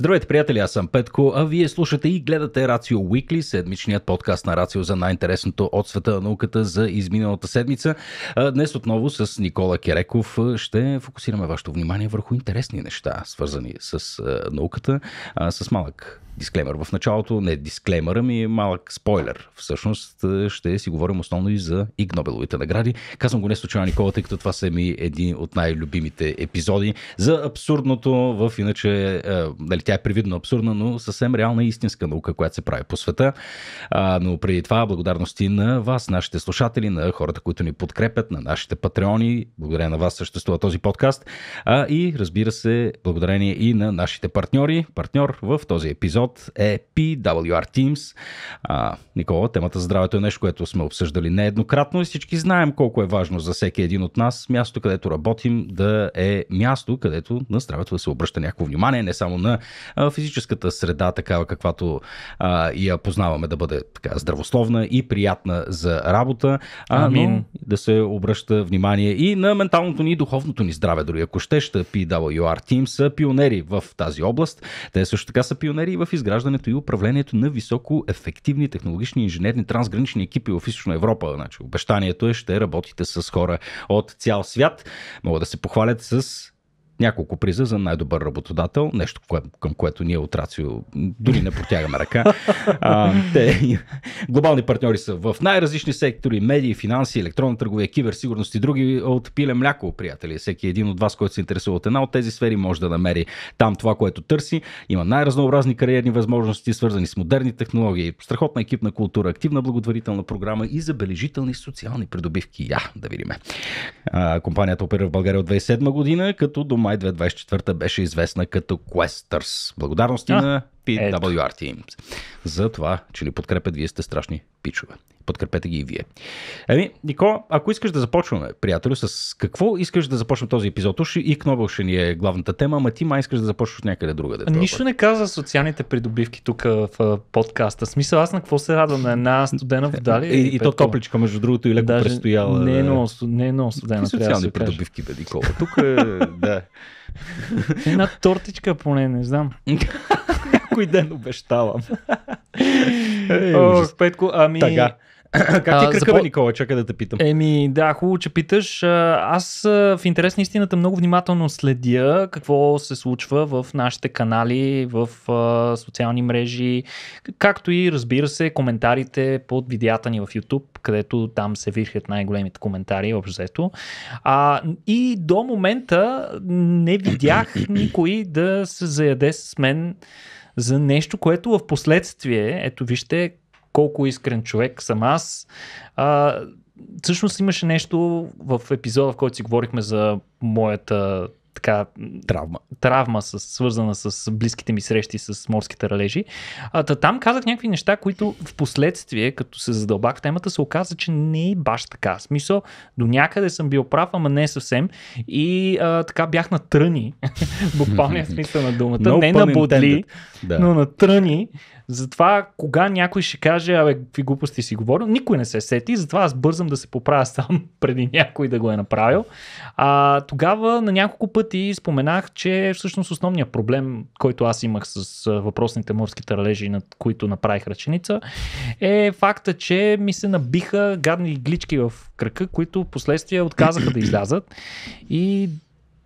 Здравейте, приятели, аз съм Петко, а вие слушате и гледате Рацио Уикли, седмичният подкаст на Рацио за най-интересното от света на науката за изминалата седмица. Днес отново с Никола Кереков ще фокусираме вашето внимание върху интересни неща, свързани с науката, с малък дисклеймер в началото, не дисклеймер, ами малък спойлер. Всъщност е, ще си говорим основно и за Игнобеловите награди. Казвам го не случайно, Никола, тъй като това са ми един от най-любимите епизоди за абсурдното в иначе, е, дали тя е привидно абсурдна, но съвсем реална и истинска наука, която се прави по света. А, но преди това благодарности на вас, нашите слушатели, на хората, които ни подкрепят, на нашите патреони. Благодаря на вас съществува този подкаст. А, и разбира се, благодарение и на нашите партньори. Партньор в този епизод епизод е PWR Teams. А, Никола, темата здравето е нещо, което сме обсъждали нееднократно и всички знаем колко е важно за всеки един от нас място, където работим, да е място, където на здравето да се обръща някакво внимание, не само на физическата среда, такава каквато а, я познаваме да бъде така здравословна и приятна за работа, а, но да се обръща внимание и на менталното ни и духовното ни здраве, дори ако ще, ще PWR Teams са пионери в тази област. Те също така са пионери и в изграждането и управлението на високо ефективни технологични инженерни трансгранични екипи в Източна Европа. Значи, обещанието е ще работите с хора от цял свят. Могат да се похвалят с няколко приза за най-добър работодател, нещо кое, към което ние от Рацио дори не протягаме ръка. А, те, глобални партньори са в най-различни сектори, медии, финанси, електронна търговия, киберсигурност и други от пиле мляко, приятели. Всеки един от вас, който се интересува от една от тези сфери, може да намери там това, което търси. Има най-разнообразни кариерни възможности, свързани с модерни технологии, страхотна екипна култура, активна благотворителна програма и забележителни социални придобивки. Я, да видим. А, компанията опера в България от 2007 година, като дома май 2024 беше известна като Questers. Благодарности а. на PWR Teams. За това, че ли подкрепят, вие сте страшни пичове. Подкрепете ги и вие. Еми, Нико, ако искаш да започваме, приятелю, с какво искаш да започнем този епизод? Уж и Кнобел ще ни е главната тема, ама ти май искаш да започнеш някъде другаде. Да Нищо не каза социалните придобивки тук в подкаста. Смисъл, аз на какво се радвам? На една студена вода ли? И, и, и то топличка, между другото, и леко Даже престояла. Не е много, не е много студена. Какви социални да придобивки, бе, Никола? Тук, е- да. Една тортичка поне, не знам. някой ден, обещавам. О, Петко, ами... Тага. Как ти е кръка, запо... Никола? Чакай да те питам. Еми, да, хубаво, че питаш. Аз в интерес на истината много внимателно следя какво се случва в нашите канали, в а, социални мрежи, както и, разбира се, коментарите под видеята ни в YouTube, където там се вирхят най-големите коментари, общо А, и до момента не видях никой да се заяде с мен за нещо, което в последствие, ето вижте колко искрен човек съм аз, а, всъщност имаше нещо в епизода, в който си говорихме за моята така травма, травма с, свързана с близките ми срещи с морските ралежи. А, та, там казах някакви неща, които в последствие, като се задълбах в темата, се оказа, че не е баш така. В смисъл, до някъде съм бил прав, ама не е съвсем. И а, така бях на тръни, буквалния смисъл на думата. No не на бодли, да. но на тръни. Затова, кога някой ще каже, абе, какви глупости си говоря, никой не се сети, затова аз бързам да се поправя сам преди някой да го е направил. А, тогава на няколко пъти пъти споменах, че е всъщност основният проблем, който аз имах с въпросните морски таралежи, над които направих ръченица, е факта, че ми се набиха гадни иглички в крака, които последствие отказаха да излязат. И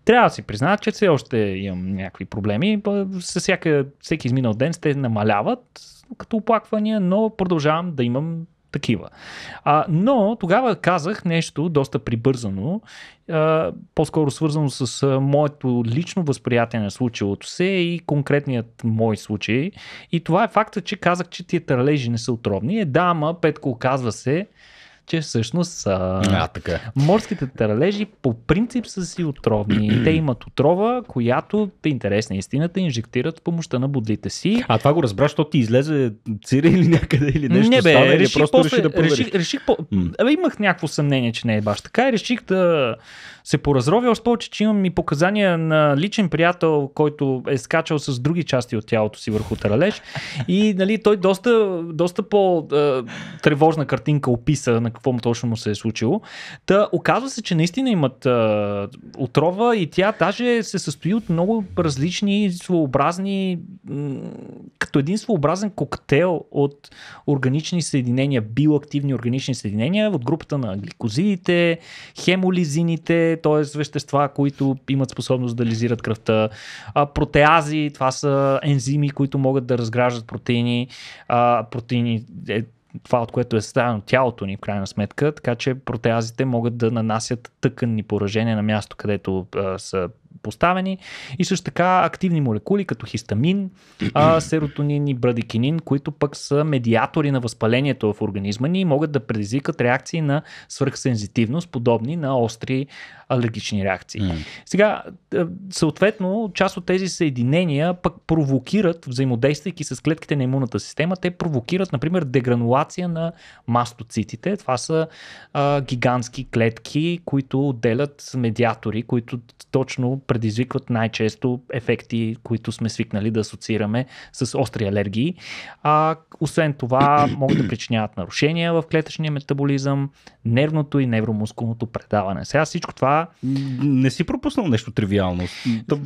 трябва да си призная, че все още имам някакви проблеми. С всяка, всеки изминал ден те намаляват като оплаквания, но продължавам да имам такива. А, но тогава казах нещо доста прибързано, а, по-скоро свързано с а, моето лично възприятие на случилото се и конкретният мой случай. И това е факта, че казах, че тия търлежи не са отровни. Е, да, ама Петко, оказва се, че всъщност а, а, така. Е. морските таралежи по принцип са си отровни. Те имат отрова, която, е интересна истината, инжектират с помощта на бодлите си. А това го разбра, защото ти излезе цири или някъде или нещо Не бе, стана, реших, просто после, реши да Реших, реших по... mm. Абе, имах някакво съмнение, че не е баш така и реших да се поразрови, още повече, че имам и показания на личен приятел, който е скачал с други части от тялото си върху таралеж и нали, той доста, доста по-тревожна картинка описа на какво му точно му се е случило. Та, оказва се, че наистина имат а, отрова и тя даже се състои от много различни своеобразни, като един своеобразен коктейл от органични съединения, биоактивни органични съединения от групата на гликозидите, хемолизините, т.е. вещества, които имат способност да лизират кръвта. А, протеази, това са ензими, които могат да разграждат протеини. А, протеини е това, от което е съставено тялото ни в крайна сметка, така че протеазите могат да нанасят тъканни поражения на място, където а, са поставени. И също така активни молекули, като хистамин, а, серотонин и брадикинин, които пък са медиатори на възпалението в организма ни и могат да предизвикат реакции на свръхсензитивност, подобни на остри алергични реакции. Mm. Сега, е, съответно, част от тези съединения пък провокират, взаимодействайки с клетките на имунната система, те провокират, например, дегранулация на мастоцитите. Това са а, гигантски клетки, които отделят медиатори, които точно предизвикват най-често ефекти, които сме свикнали да асоциираме с остри алергии. А, освен това, могат да причиняват нарушения в клетъчния метаболизъм, нервното и невромускулното предаване. Сега всичко това. Не си пропуснал нещо тривиално.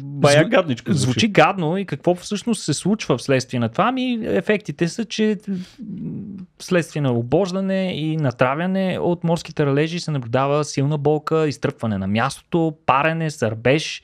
бая Зв... гадничко. Звучи. звучи гадно и какво всъщност се случва вследствие на това? Ми ефектите са, че вследствие на обождане и натравяне от морските ралежи се наблюдава силна болка, изтръпване на мястото, парене, сърбеж,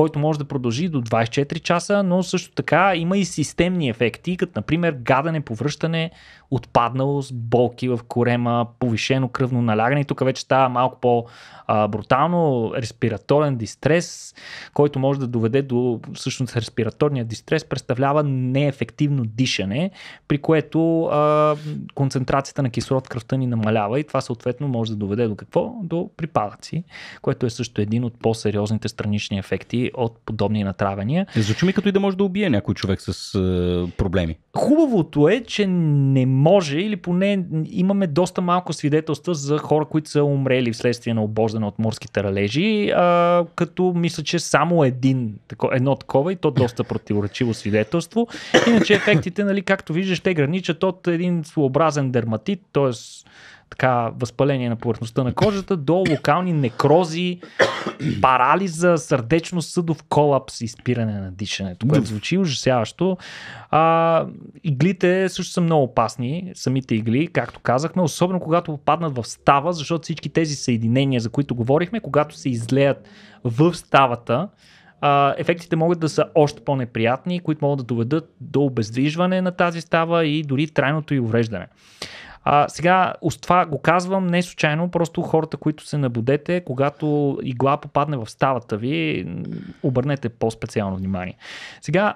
който може да продължи до 24 часа, но също така има и системни ефекти, като например гадане, повръщане, отпадналост, болки в корема, повишено кръвно налягане. И тук вече става малко по-брутално респираторен дистрес, който може да доведе до всъщност респираторния дистрес, представлява неефективно дишане, при което а, концентрацията на кислород в кръвта ни намалява и това съответно може да доведе до какво? До припадъци, което е също един от по-сериозните странични ефекти от подобни натравяния. Звучи ми като и да може да убие някой човек с е, проблеми. Хубавото е, че не може или поне имаме доста малко свидетелства за хора, които са умрели вследствие на обождане от морските ралежи, а, като мисля, че само един, тако, едно такова и то доста противоречиво свидетелство. Иначе ефектите, нали, както виждаш, те граничат от един своеобразен дерматит, т.е така възпаление на повърхността на кожата до локални некрози, парализа, сърдечно-съдов колапс и спиране на дишането, което звучи ужасяващо. А, иглите също са много опасни, самите игли, както казахме, особено когато попаднат в става, защото всички тези съединения, за които говорихме, когато се излеят в ставата, Uh, ефектите могат да са още по-неприятни, които могат да доведат до обездвижване на тази става и дори трайното и увреждане. А, сега, това го казвам не случайно, просто хората, които се набудете, когато игла попадне в ставата ви, обърнете по-специално внимание. Сега,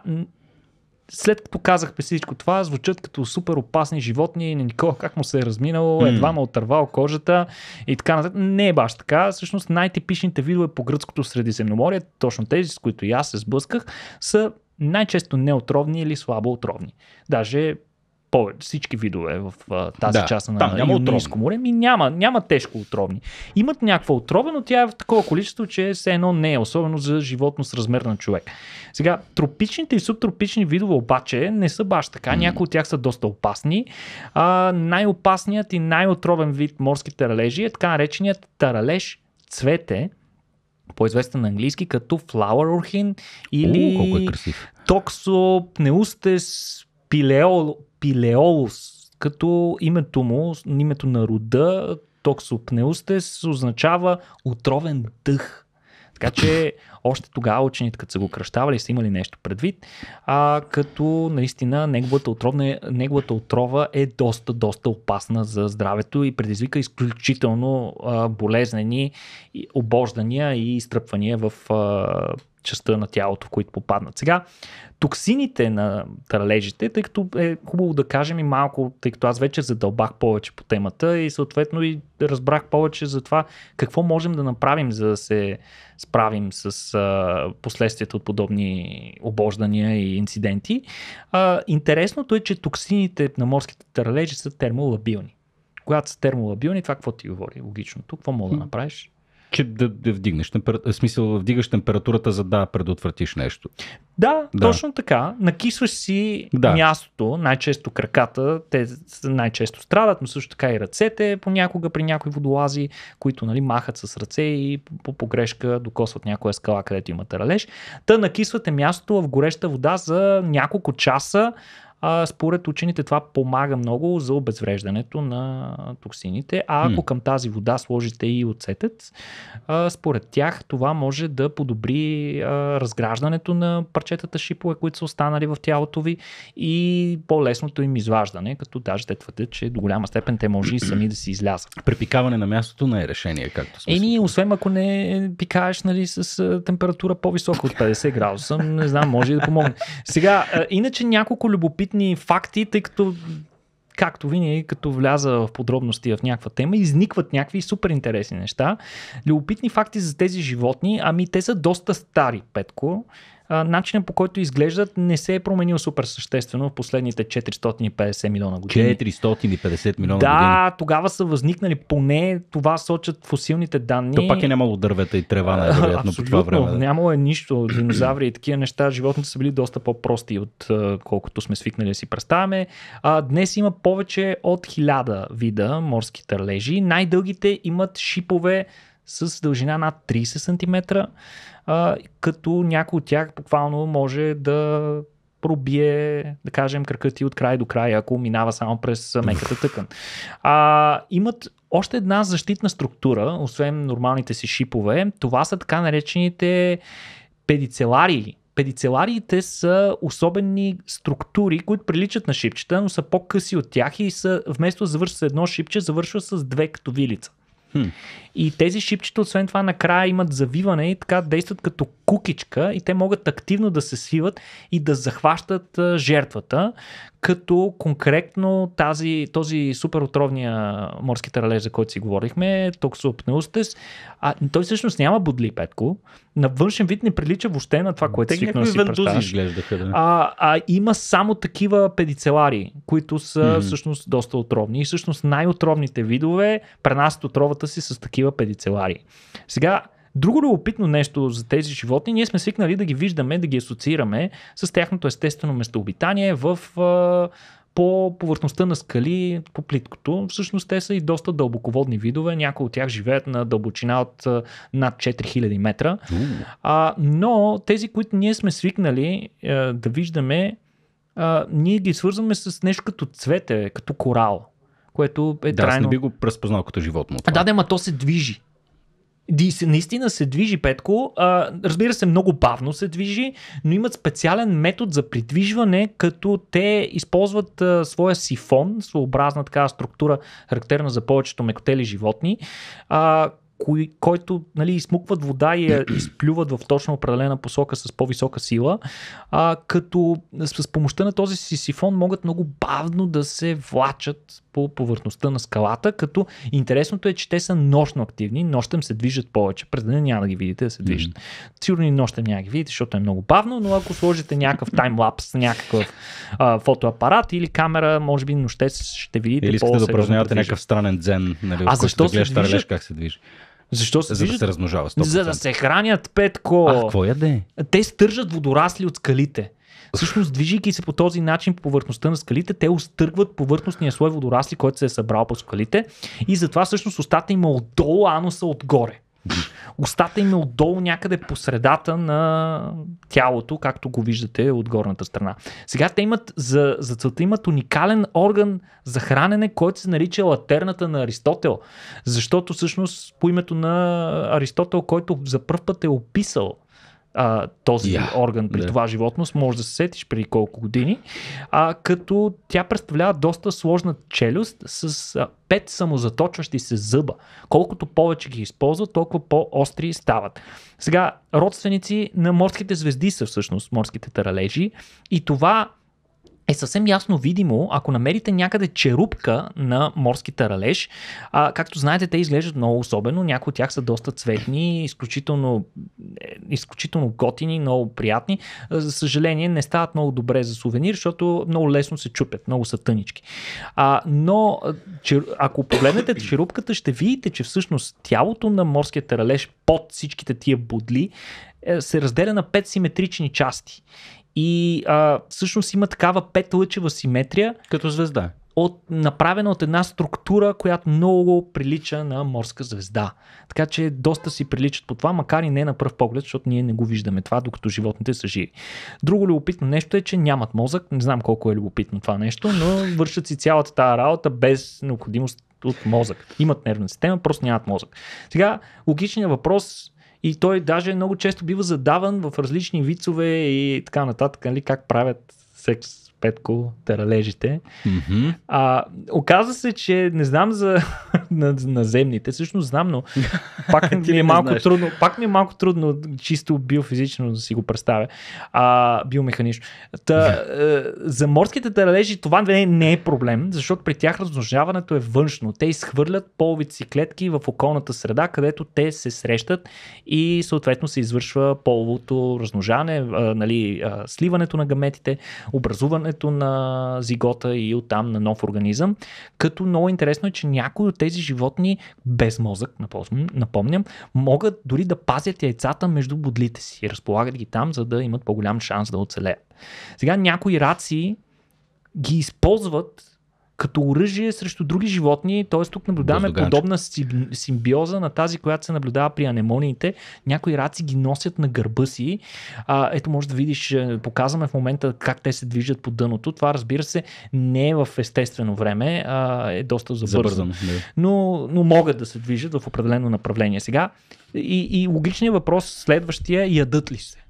след като казахме всичко това, звучат като супер опасни животни, никога как му се е разминал, едва му е отървал кожата и така нататък. Не е баш така. Всъщност най-типичните видове по гръцкото средиземноморие, точно тези, с които и аз се сблъсках, са най-често неотровни или слабо отровни. Даже повече, всички видове в а, тази да, част на Юнийско море. Ми няма, няма тежко отровни. Имат някаква отрова, но тя е в такова количество, че все едно не е, особено за животно с размер на човек. Сега, тропичните и субтропични видове обаче не са баш така. Mm. Някои от тях са доста опасни. А, най-опасният и най-отровен вид морски таралежи е така нареченият таралеж цвете, по-известен на английски като Flower Orchid или е Токсопнеустес пилео. Пилеолус, като името му, името на рода, токсопнеустес, означава отровен дъх. Така че още тогава учените, като са го кръщавали, са имали нещо предвид, а като наистина неговата, отровна, неговата отрова е доста, доста опасна за здравето и предизвика изключително а, болезнени обождания и изтръпвания в а, частта на тялото, в които попаднат. Сега, токсините на тралежите, тъй като е хубаво да кажем и малко, тъй като аз вече задълбах повече по темата и съответно и разбрах повече за това какво можем да направим, за да се справим с а, последствията от подобни обождания и инциденти. А, интересното е, че токсините на морските тралежи са термолабилни. Когато са термолабилни, това какво ти говори логично? Тук какво мога да направиш? че да, да вдигнеш в смисъл, вдигаш температурата, за да предотвратиш нещо. Да, да. точно така. Накисваш си да. мястото, най-често краката, те най-често страдат, но също така и ръцете понякога при някои водолази, които нали, махат с ръце и по погрешка докосват някоя скала, където имате ралеж. Та накисвате мястото в гореща вода за няколко часа, а, според учените това помага много за обезвреждането на токсините. А ако към тази вода сложите и оцетът, а, според тях това може да подобри а, разграждането на парчетата шипове, които са останали в тялото ви и по-лесното им изваждане, като даже те твърдят, че до голяма степен те може и сами да си излязат. Препикаване на мястото не е решение, както сме. Еми, освен ако не пикаеш нали, с температура по-висока от 50 градуса, не знам, може и да помогне. Сега, иначе няколко любопитни любопитни факти, тъй като както винаги, като вляза в подробности в някаква тема, изникват някакви супер интересни неща. Любопитни факти за тези животни, ами те са доста стари, Петко начина начинът по който изглеждат не се е променил супер съществено в последните 450 милиона години. 450 милиона да, години. Да, тогава са възникнали поне това сочат фосилните данни. То пак е нямало дървета и трева, най-вероятно по това време. Да. Нямало е нищо, динозаври и такива неща. Животните са били доста по-прости от колкото сме свикнали да си представяме. А, днес има повече от 1000 вида морски търлежи. Най-дългите имат шипове с дължина над 30 см, а, като някой от тях буквално може да пробие, да кажем, кръка ти от край до край, ако минава само през меката тъкан. А, имат още една защитна структура, освен нормалните си шипове. Това са така наречените педицеларии. Педицелариите са особени структури, които приличат на шипчета, но са по-къси от тях и са, вместо да завършва с едно шипче, завършва с две като вилица. Хм. И тези шипчета, освен това, накрая имат завиване и така действат като кукичка и те могат активно да се свиват и да захващат жертвата, като конкретно тази, този супер отровния морски таралеж, за който си говорихме, токсопнеустес, а той всъщност няма бодли петко, на външен вид не прилича въобще на това, което да си представяш. да. а, а, има само такива педицелари, които са mm-hmm. всъщност доста отровни и всъщност най-отровните видове пренасят отровата си с такива педицелари. Сега, Друго любопитно нещо за тези животни, ние сме свикнали да ги виждаме, да ги асоциираме с тяхното естествено местообитание в по повърхността на скали, по плиткото. Всъщност те са и доста дълбоководни видове. Някои от тях живеят на дълбочина от над 4000 метра. А, но тези, които ние сме свикнали е, да виждаме, е, ние ги свързваме с нещо като цвете, като корал, което е да, трайно. Аз не би го разпознал като животно. Това. А, да, да, ма то се движи. Ди, наистина се движи Петко, а, разбира се много бавно се движи, но имат специален метод за придвижване, като те използват а, своя сифон, своеобразна така структура, характерна за повечето мекотели животни, а, кой, който нали, измукват вода и я изплюват в точно определена посока с по-висока сила, а, като с, с помощта на този си сифон могат много бавно да се влачат по повърхността на скалата, като интересното е, че те са нощно активни, нощем се движат повече, през деня няма да ги видите да се движат. Mm-hmm. Сигурно и нощем няма да ги видите, защото е много бавно, но ако сложите някакъв таймлапс, някакъв а, фотоапарат или камера, може би нощте ще видите Или искате да упражнявате някакъв странен дзен, нали, а защо се движат? как се движи. Защо се За да се размножава 100%. За да се хранят петко. А, какво яде? Е, те стържат водорасли от скалите. Всъщност, движейки се по този начин по повърхността на скалите, те остъргват повърхностния слой водорасли, който се е събрал по скалите и затова всъщност устата има е отдолу, а ануса отгоре. Остата им е отдолу някъде по средата на тялото, както го виждате от горната страна. Сега те имат, за, за целта имат уникален орган за хранене, който се нарича латерната на Аристотел. Защото всъщност по името на Аристотел, който за първ път е описал а, този yeah, орган при yeah. това животно, може да се сетиш преди колко години, а, като тя представлява доста сложна челюст с а, пет самозаточващи се зъба. Колкото повече ги използва, толкова по-остри стават. Сега, родственици на морските звезди са всъщност морските таралежи и това е съвсем ясно видимо, ако намерите някъде черупка на морски таралеж. А, както знаете, те изглеждат много особено. Някои от тях са доста цветни, изключително, е, изключително готини, много приятни. За съжаление, не стават много добре за сувенир, защото много лесно се чупят, много са тънички. А, но чер... ако погледнете черупката, ще видите, че всъщност тялото на морския таралеж под всичките тия бодли е, се разделя на пет симетрични части. И а, всъщност има такава петлъчева симетрия. Като звезда. От, направена от една структура, която много прилича на морска звезда. Така че доста си приличат по това, макар и не на пръв поглед, защото ние не го виждаме това, докато животните са живи. Друго любопитно нещо е, че нямат мозък. Не знам колко е любопитно това нещо, но вършат си цялата тази работа без необходимост от мозък. Имат нервна система, просто нямат мозък. Сега, логичният въпрос и той даже много често бива задаван в различни вицове и така нататък, нали, как правят секс Петко, таралежите. Mm-hmm. А, оказа се, че не знам за наземните, на всъщност знам, но пак ми е малко знаеш. трудно, пак ми е малко трудно чисто биофизично да си го представя, а, биомеханично. Та, yeah. Е, за морските таралежи това не, не е проблем, защото при тях размножаването е външно. Те изхвърлят половици клетки в околната среда, където те се срещат и съответно се извършва половото размножаване, е, нали, е, сливането на гаметите, образуване, израстването на зигота и оттам на нов организъм. Като много интересно е, че някои от тези животни без мозък, напомням, могат дори да пазят яйцата между бодлите си и разполагат ги там, за да имат по-голям шанс да оцелеят. Сега някои раци ги използват като оръжие срещу други животни. Т.е. тук наблюдаваме Бозоганче. подобна симбиоза на тази, която се наблюдава при анемониите. Някои раци ги носят на гърба си. А, ето може да видиш, е, показваме в момента как те се движат по дъното. Това разбира се не е в естествено време, а е доста забързано. забързано да. но, но могат да се движат в определено направление. Сега и, и логичният въпрос следващия ядат ли се?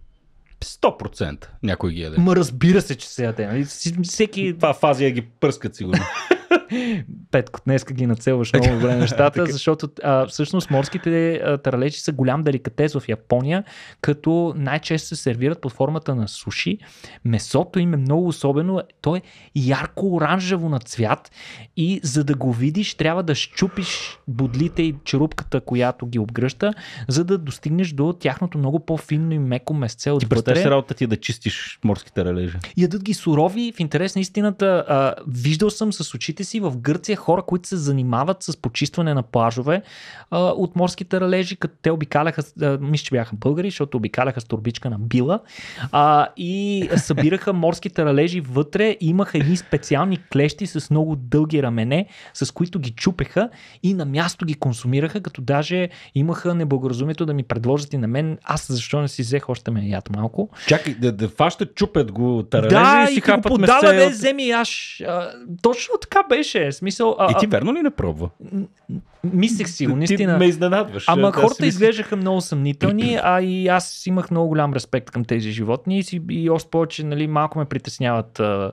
100% някой ги яде. Ма разбира се, че се яде. Нали, всеки... Това в Азия ги пръскат сигурно. Петко, днеска ги нацелваш много добре нещата, защото а, всъщност морските таралечи са голям деликатес в Япония, като най-често се сервират под формата на суши. Месото им е много особено, то е ярко-оранжево на цвят и за да го видиш трябва да щупиш бодлите и черупката, която ги обгръща, за да достигнеш до тяхното много по-финно и меко месце вътре. Ти работа ти да чистиш морските ралежи. Ядат ги сурови, в интерес на истината, а, виждал съм с очите си в Гърция хора, които се занимават с почистване на плажове а, от морските ралежи, като те обикаляха, мисля, че бяха българи, защото обикаляха с турбичка на била а, и събираха морските ралежи вътре. Имаха едни специални клещи с много дълги рамене, с които ги чупеха и на място ги консумираха, като даже имаха неблагоразумието да ми предложат и на мен, аз защо не си взех още ме яд малко. Чакай, да, да фащат, чупят го таралежа да, и си и хапат месе. Да, подава, не, вземи аз. Точно така беше беше. Е смисъл, а, и ти верно ли не пробва? Мислех си го, наистина. Ти ме изненадваш. Ама да, хората изглеждаха много съмнителни, а и аз имах много голям респект към тези животни и, си, и още повече нали, малко ме притесняват а,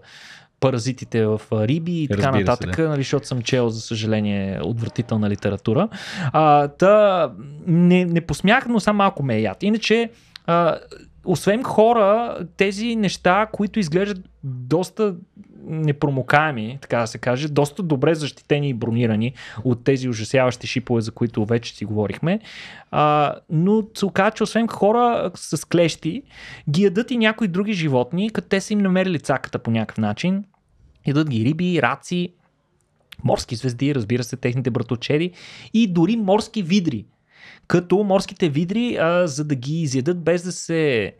паразитите в риби и така Разбира нататък, се, да. нали, защото съм чел, за съжаление, отвратителна литература. А, та, не, не посмях, но само малко ме е яд. Иначе, а, освен хора, тези неща, които изглеждат доста непромокаеми, така да се каже, доста добре защитени и бронирани от тези ужасяващи шипове, за които вече си говорихме. А, но се оказа, че освен хора с клещи, ги ядат и някои други животни, като те са им намерили цаката по някакъв начин. Ядат ги риби, раци, морски звезди, разбира се, техните братовчеди и дори морски видри. Като морските видри, а, за да ги изядат без да се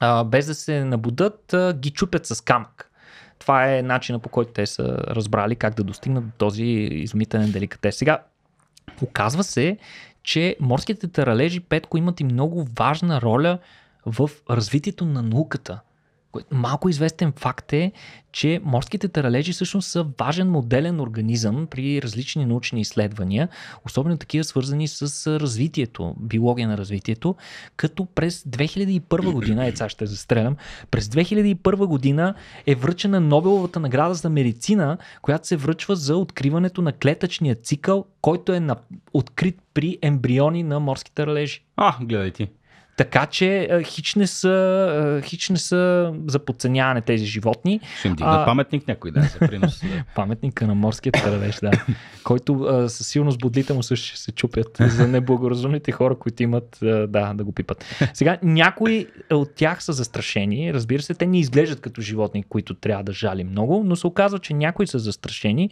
а, без да се набудат, а, ги чупят с камък това е начина по който те са разбрали как да достигнат до този изумителен деликатес. Сега, оказва се, че морските таралежи, Петко, имат и много важна роля в развитието на науката. Малко известен факт е, че морските таралежи всъщност са важен моделен организъм при различни научни изследвания, особено такива свързани с развитието, биология на развитието, като през 2001 година, е ще застрелям, през 2001 година е връчена Нобеловата награда за медицина, която се връчва за откриването на клетъчния цикъл, който е на... открит при ембриони на морските таралежи. А, гледай ти. Така че е, хич не са, е, хич не са за подценяване тези животни. Ще им дигна а... паметник някой да се принос. Паметника на морския тървеж, да. Който а, е, със сигурност бодлите му също ще се чупят за неблагоразумните хора, които имат а, да, да го пипат. Сега, някои от тях са застрашени. Разбира се, те не изглеждат като животни, които трябва да жали много, но се оказва, че някои са застрашени.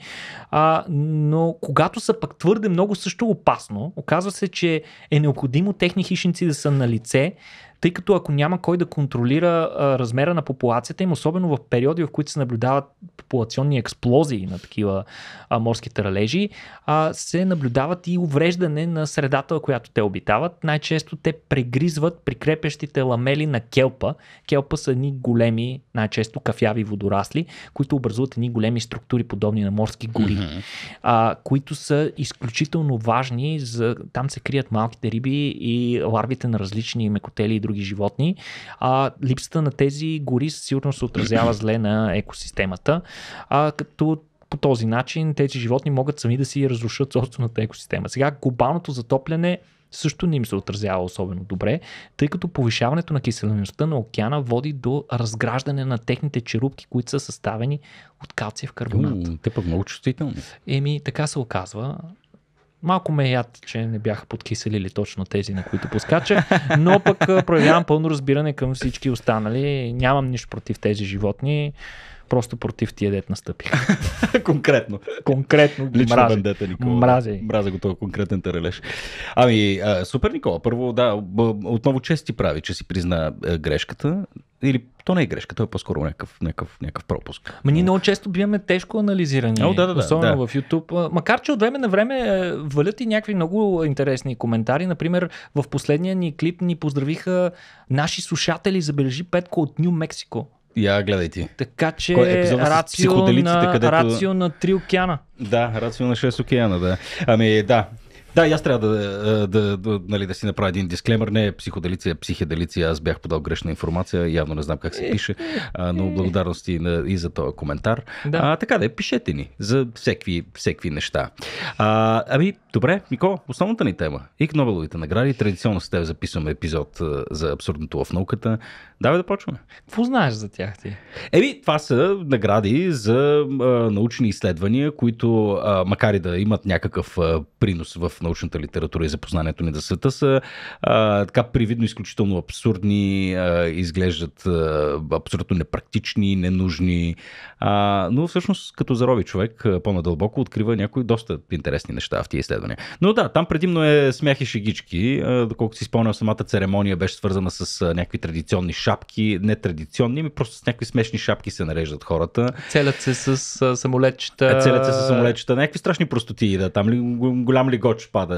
А, но когато са пък твърде много, също опасно. Оказва се, че е необходимо техни хищници да са на лице sí тъй като ако няма кой да контролира а, размера на популацията им, особено в периоди, в които се наблюдават популационни експлозии на такива а, морски таралежи, а, се наблюдават и увреждане на средата, която те обитават. Най-често те прегризват прикрепящите ламели на келпа. Келпа са едни големи, най-често кафяви водорасли, които образуват едни големи структури, подобни на морски гори, mm-hmm. а, които са изключително важни. За... Там се крият малките риби и ларвите на различни мекотели и други други животни. А липсата на тези гори със сигурност се отразява зле на екосистемата. А като по този начин тези животни могат сами да си разрушат собствената екосистема. Сега глобалното затопляне също не им се отразява особено добре, тъй като повишаването на киселеността на океана води до разграждане на техните черупки, които са съставени от калция в карбонат. Те пък много чувствителни. Еми, така се оказва. Малко ме е яд, че не бяха подкиселили точно тези, на които поскача, но пък проявявам пълно разбиране към всички останали. Нямам нищо против тези животни просто против тия дет настъпих. Конкретно. Конкретно. Лична мрази. бендета, Никола. Мрази. Мразя го този конкретен тарележ. Ами, а, супер, Никола. Първо, да, отново чест ти прави, че си призна грешката. Или то не е грешка, то е по-скоро някакъв, някакъв, някакъв пропуск. Ма ние много често биваме тежко анализирани, О, да, да, особено да. в YouTube. Макар, че от време на време е, валят и някакви много интересни коментари. Например, в последния ни клип ни поздравиха наши слушатели, забележи Петко от Нью Мексико. Я гледай ти. Така че е рацио, на, където... рацио на три океана. Да, рацио на 6 океана, да. Ами да, да, и аз трябва да, да, е, да, да, нали, да си направя един дисклемер. Не е психоделиция, е психеделиция. Аз бях подал грешна информация. Явно не знам как се пише. но благодарности и, на, и за този коментар. Да. А, така да, е, пишете ни за всеки, всеки неща. А, ами, добре, Мико, основната ни тема. к Нобеловите награди. Традиционно с теб записваме епизод за абсурдното в науката. Давай да почваме. Какво знаеш за тях ти? Еми, това са награди за а, научни изследвания, които, а, макар и да имат някакъв а, принос в научната литература и запознанието ни за света са а, така привидно изключително абсурдни, а, изглеждат а, абсолютно непрактични, ненужни, а, но всъщност като зарови човек по-надълбоко открива някои доста интересни неща в тия изследвания. Но да, там предимно е смях и шегички, а, доколкото си спомням самата церемония беше свързана с а, някакви традиционни шапки, не традиционни, ми просто с някакви смешни шапки се нареждат хората. Целят се с а, самолетчета. Целят се с самолетчета. Някакви страшни простоти, да. Там ли, голям лигоч пада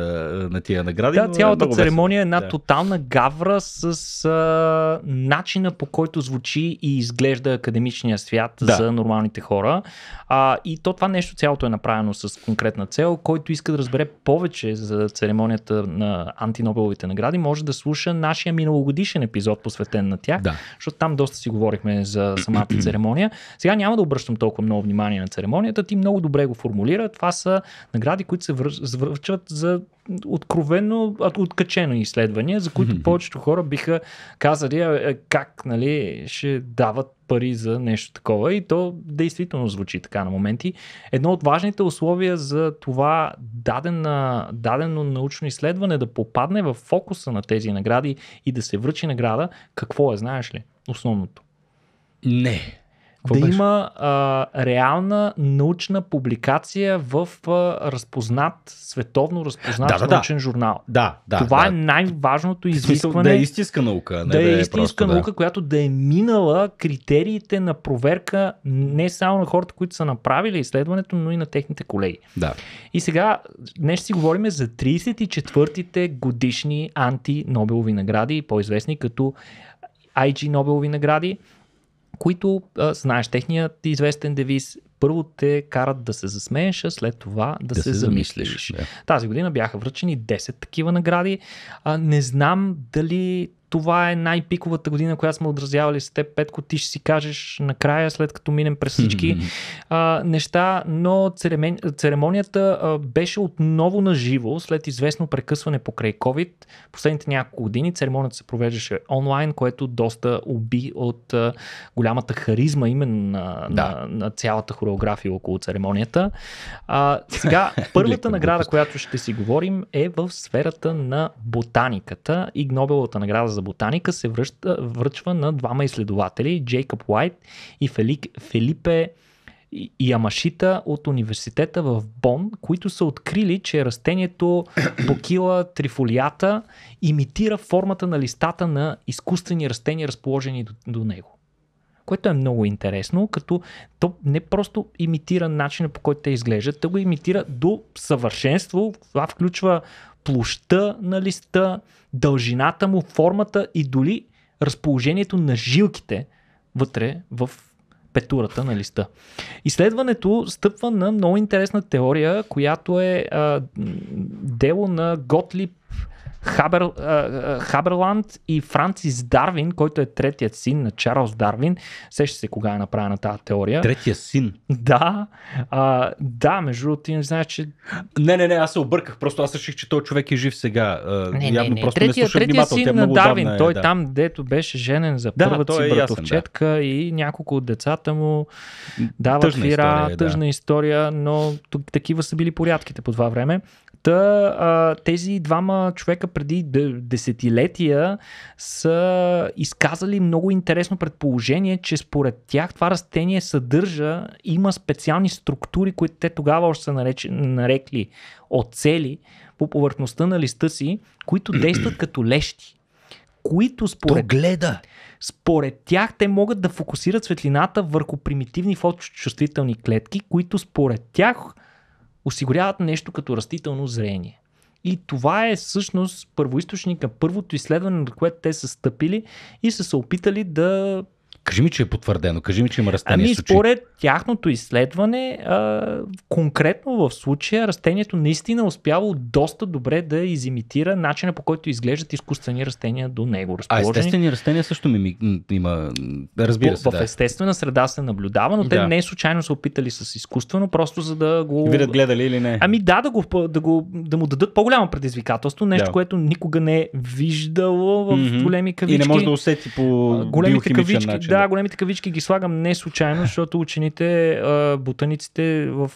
на тия награди. Да, е цялата е церемония е една да. тотална гавра с а, начина по който звучи и изглежда академичния свят да. за нормалните хора. А, и то това нещо цялото е направено с конкретна цел. Който иска да разбере повече за церемонията на антинобеловите награди, може да слуша нашия миналогодишен епизод, посветен на тях, да. защото там доста си говорихме за самата церемония. Сега няма да обръщам толкова много внимание на церемонията, ти много добре го формулира. Това са награди, които се връчват за за откровено откачено изследвания, за които повечето хора биха казали как нали, ще дават пари за нещо такова и то действително звучи така на моменти. Едно от важните условия за това дадена, дадено научно изследване да попадне в фокуса на тези награди и да се връчи награда, какво е, знаеш ли? Основното. Не. Какво да беше? има а, реална научна публикация в а, разпознат, световно разпознат да, да, научен да. журнал. Да, да. Това да. е най-важното изискване. Да е истинска наука. Не да, е да е истинска просто, наука, да. която да е минала критериите на проверка не само на хората, които са направили изследването, но и на техните колеги. Да. И сега, днес си говорим за 34-те годишни анти-Нобелови награди, по-известни като IG Нобелови награди които, а, знаеш, техният известен девиз първо те карат да се засмееш, а след това да, да се, се замислиш. замислиш. Да. Тази година бяха връчени 10 такива награди. А, не знам дали това е най-пиковата година, която сме отразявали с теб. Петко, ти ще си кажеш накрая, след като минем през всички а, неща, но церемен... церемонията а, беше отново на живо след известно прекъсване покрай COVID. Последните няколко години церемонията се провеждаше онлайн, което доста уби от а, голямата харизма именно на, да. на, на цялата хореография около церемонията. А, сега, първата награда, която ще си говорим е в сферата на ботаниката и гнобелата награда за ботаника се връща, връчва на двама изследователи, Джейкъб Уайт и Фелик, Фелипе Ямашита от университета в Бон, които са открили, че растението покила трифолията имитира формата на листата на изкуствени растения, разположени до, до него което е много интересно, като то не просто имитира начина по който те изглеждат, то го имитира до съвършенство. Това включва площта на листа, дължината му, формата и дори разположението на жилките вътре в петурата на листа. Изследването стъпва на много интересна теория, която е а, дело на Готлип Хабер, uh, Хаберланд и Францис Дарвин, който е третият син на Чарлз Дарвин. Сеща се кога е направена тази теория. Третия син? Да. Uh, да, между другото, не знаеш, че... Не, не, не, аз се обърках. Просто аз реших, че той човек е жив сега. Не, Явно не, не. Просто третия, не третия син е на Дарвин. Е, той да. там, дето беше женен за първата да, първата си е братовчетка да. и няколко от децата му дават тъжна вира. история, тъжна да. история, но такива са били порядките по това време. Та, а, тези двама човека преди десетилетия са изказали много интересно предположение, че според тях това растение съдържа, има специални структури, които те тогава още са нареч... нарекли оцели по повърхността на листа си, които действат като лещи. Които според... То гледа! Според тях те могат да фокусират светлината върху примитивни фоточувствителни клетки, които според тях осигуряват нещо като растително зрение. И това е всъщност първоисточника, първото изследване, на което те са стъпили и са се опитали да Кажи ми, че е потвърдено, кажи ми, че има растения ами, Според тяхното изследване, а, конкретно в случая растението наистина е успяло доста добре да изимитира начина по който изглеждат изкуствени растения до него. Разположени. А естествени растения също ми, ми, има, разбира се. В, да. в естествена среда се наблюдава, но да. те да. не случайно са опитали с изкуствено, просто за да го... Видят гледали или не. Ами да, да, го, да, го, да му дадат по-голямо предизвикателство, нещо, да. което никога не е виждало в mm-hmm. големи кавички. И не може да усети по големите кавички. Начин. Да, да, големите кавички ги слагам не случайно, защото учените, ботаниците в,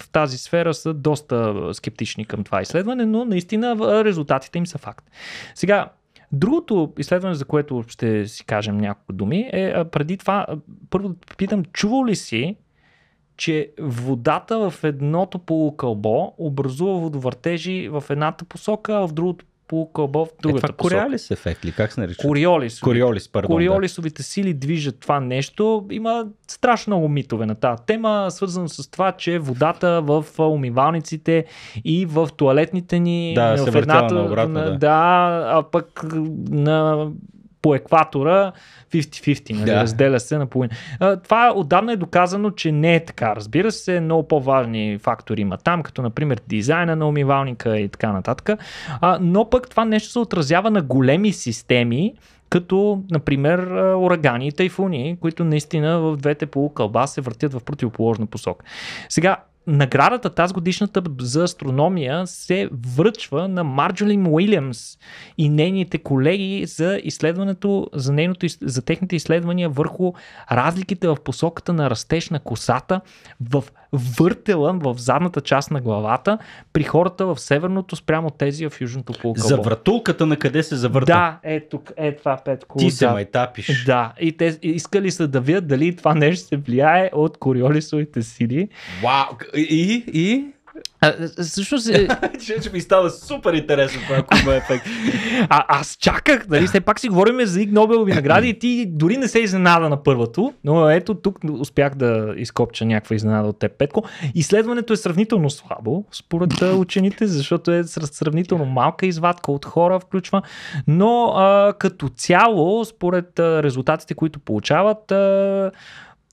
в тази сфера са доста скептични към това изследване, но наистина резултатите им са факт. Сега, Другото изследване, за което ще си кажем няколко думи, е преди това, първо питам, чувал ли си, че водата в едното полукълбо образува водовъртежи в едната посока, а в другото кълбо в другата е, това посока. Кориолис ефект ли? Как се нарича? Кориолис. Кориолис, пардон. Кориолисовите да. сили движат това нещо. Има страшно много митове на тази тема, свързано с това, че водата в умивалниците и в туалетните ни да, в едната, на обратно, да. да, а пък на по екватора 50-50, нали, да. разделя се на половина. Това отдавна е доказано, че не е така. Разбира се, много по-важни фактори има там, като например дизайна на умивалника и така нататък. но пък това нещо се отразява на големи системи, като, например, урагани и тайфуни, които наистина в двете полукълба се въртят в противоположна посока. Сега, наградата тази годишната за астрономия се връчва на Марджолин Уилямс и нейните колеги за изследването, за, нейното, за техните изследвания върху разликите в посоката на растеж на косата в въртела в задната част на главата при хората в северното спрямо тези в южното полукълбо. За вратулката на къде се завърта? Да, е тук, е това петко. Ти се се майтапиш. Да, и те искали са да видят дали това нещо се влияе от кориолисовите сили. Вау! И? И? А, всъщност... Се... ще, ще ми става супер интересно това, ако има ефект. а, аз чаках, нали, все пак си говорим за Иг Нобелови награди и ти дори не се изненада на първото, но ето тук успях да изкопча някаква изненада от теб, Петко. Изследването е сравнително слабо, според учените, защото е сравнително малка извадка от хора включва, но а, като цяло, според а, резултатите, които получават, а,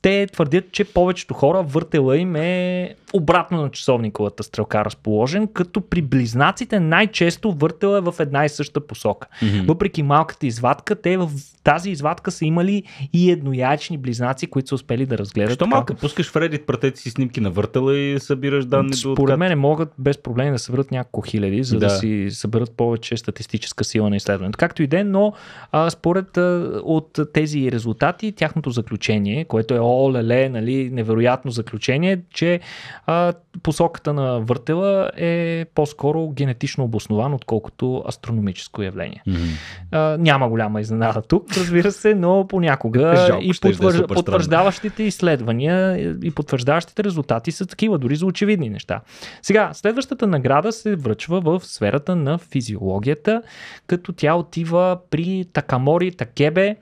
те твърдят, че повечето хора въртела им е обратно на часовниковата стрелка разположен, като при близнаците най-често въртела е в една и съща посока. Mm-hmm. Въпреки малката извадка, те в тази извадка са имали и едноячни близнаци, които са успели да разгледат. Що малка? Пускаш в Reddit, пратете си снимки на въртела и събираш данни Според до Според мен могат без проблем да съберат няколко хиляди, за да. да си съберат повече статистическа сила на изследването. Както и де, но а, според а, от тези резултати, тяхното заключение, което е оле-ле, нали, невероятно заключение, че а, посоката на въртела е по-скоро генетично обоснован, отколкото астрономическо явление. Mm-hmm. А, няма голяма изненада тук, разбира се, но понякога е, Жалко, и потвър... е потвърждаващите изследвания и потвърждаващите резултати са такива, дори за очевидни неща. Сега, следващата награда се връчва в сферата на физиологията, като тя отива при Такамори Такебе,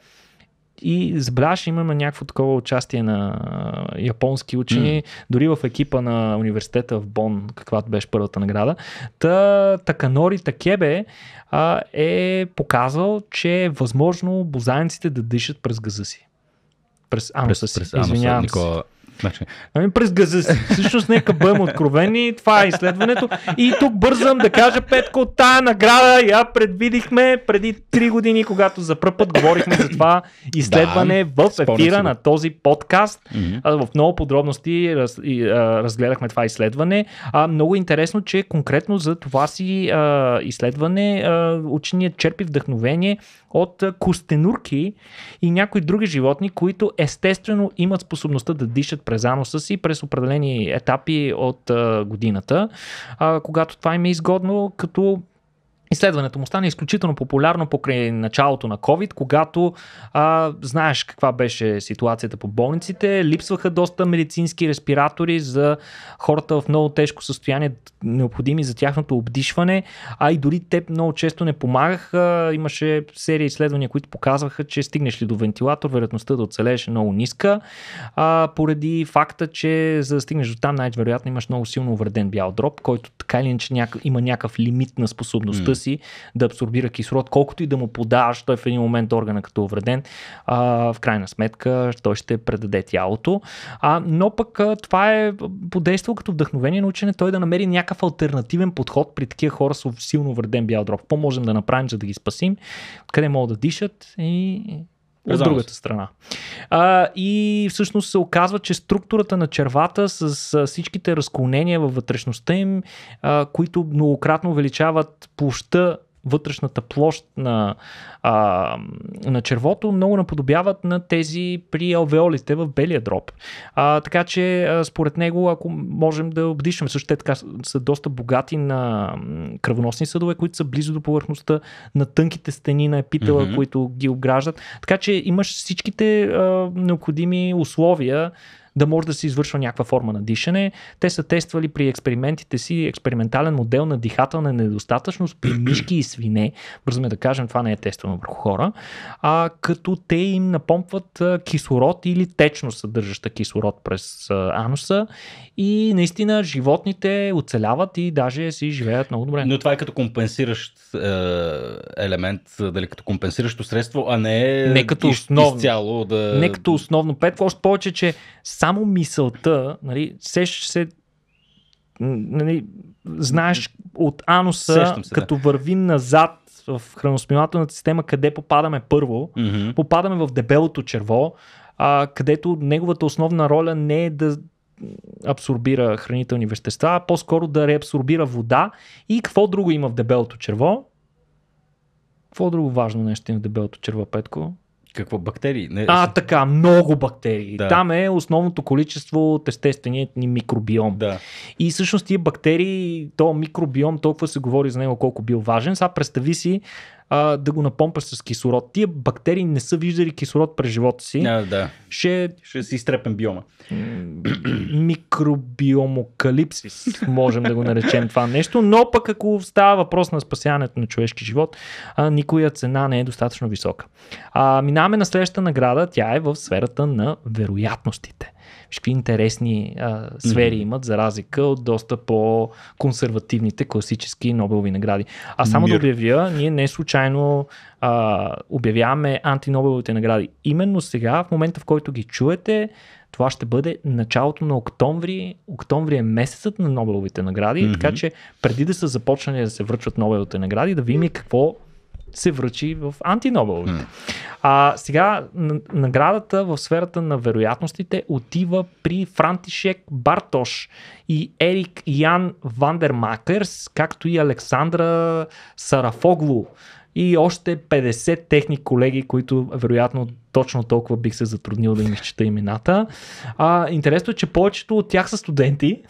и избраш, имаме някакво такова участие на японски учени, mm. дори в екипа на университета в Бон, каквато беше първата награда. Та, Таканори Такебе а, е показал, че е възможно бозайниците да дишат през газа си. През ануса през, си. извинявам ануса, Никола, Значи, ами през газа. Всъщност нека бъдем откровени. Това е изследването. И тук бързам да кажа, Петко, тая награда я предвидихме преди 3 години, когато за първ път говорихме за това изследване да, в ефира на този подкаст. Mm-hmm. В много подробности раз, и, а, разгледахме това изследване. А, много интересно, че конкретно за това си а, изследване а, ученият черпи вдъхновение от костенурки и някои други животни, които естествено имат способността да дишат през аноса си през определени етапи от годината, когато това им е изгодно, като Изследването му стана изключително популярно покрай началото на COVID, когато а, знаеш каква беше ситуацията по болниците. Липсваха доста медицински респиратори за хората в много тежко състояние, необходими за тяхното обдишване, а и дори те много често не помагаха. Имаше серия изследвания, които показваха, че стигнеш ли до вентилатор, вероятността да оцелееш е много ниска, а, поради факта, че за да стигнеш до там, най-вероятно имаш много силно увреден бял дроб, който така или иначе няк... има някакъв лимит на способността mm. си си да абсорбира кислород, колкото и да му подаваш, той в един момент органа като е увреден, а, в крайна сметка той ще предаде тялото. А, но пък а, това е подейство като вдъхновение на учене, той да намери някакъв альтернативен подход при такива хора с силно вреден бял дроб. Какво можем да направим, за да ги спасим? Къде могат да дишат и от другата страна. А, и всъщност се оказва, че структурата на червата с с всичките разклонения във вътрешността им, а, които многократно увеличават площта вътрешната площ на, а, на червото много наподобяват на тези при алвеолите в белия дроб. А, така че, а, според него, ако можем да обдишаме, също те така са доста богати на кръвоносни съдове, които са близо до повърхността на тънките стени на епитела, mm-hmm. които ги ограждат. Така че имаш всичките а, необходими условия да може да се извършва някаква форма на дишане. Те са тествали при експериментите си експериментален модел на дихателна недостатъчност при мишки и свине. Бързаме да кажем, това не е тествано върху хора. А, като те им напомпват кислород или течност, съдържаща кислород през ануса. И наистина животните оцеляват и даже си живеят много добре. Но това е като компенсиращ е, елемент, дали като компенсиращо средство, а не, не като основно, изцяло да... Не като основно петко, още повече, че само мисълта, нали, сещаш се, нали, знаеш от ануса, се, като да. вървим назад в храносмилателната система, къде попадаме първо, mm-hmm. попадаме в дебелото черво, а, където неговата основна роля не е да абсорбира хранителни вещества, а по-скоро да реабсорбира вода. И какво друго има в дебелото черво? Какво друго важно нещо има в дебелото черво, Петко? Какво бактерии? Не, а, така, много бактерии. Да. Там е основното количество от естественият ни микробиом. Да. И всъщност тия бактерии, то микробиом, толкова се говори за него колко бил важен. Сега представи си а, да го напомпаш с кислород. Тия бактерии не са виждали кислород през живота си. Да, да. Ще, ще си изтрепен биома. Микробиомокалипсис, можем да го наречем това нещо. Но пък ако става въпрос на спасяването на човешки живот, а, никоя цена не е достатъчно висока. А, минаваме на следващата награда. Тя е в сферата на вероятностите виж какви интересни а, сфери mm-hmm. имат, за разлика от доста по-консервативните класически Нобелови награди. А само Мир. да обявя, ние не случайно а, обявяваме антинобеловите награди. Именно сега, в момента в който ги чуете, това ще бъде началото на октомври. Октомври е месецът на Нобеловите награди, mm-hmm. така че преди да са започнали да се връчват Нобеловите награди, да видим какво се връчи в антинобеловите. Mm. А сега наградата в сферата на вероятностите отива при Франтишек Бартош и Ерик Ян Вандермакерс, както и Александра Сарафоглу и още 50 техни колеги, които вероятно точно толкова бих се затруднил да им изчета имената. А, интересно е, че повечето от тях са студенти,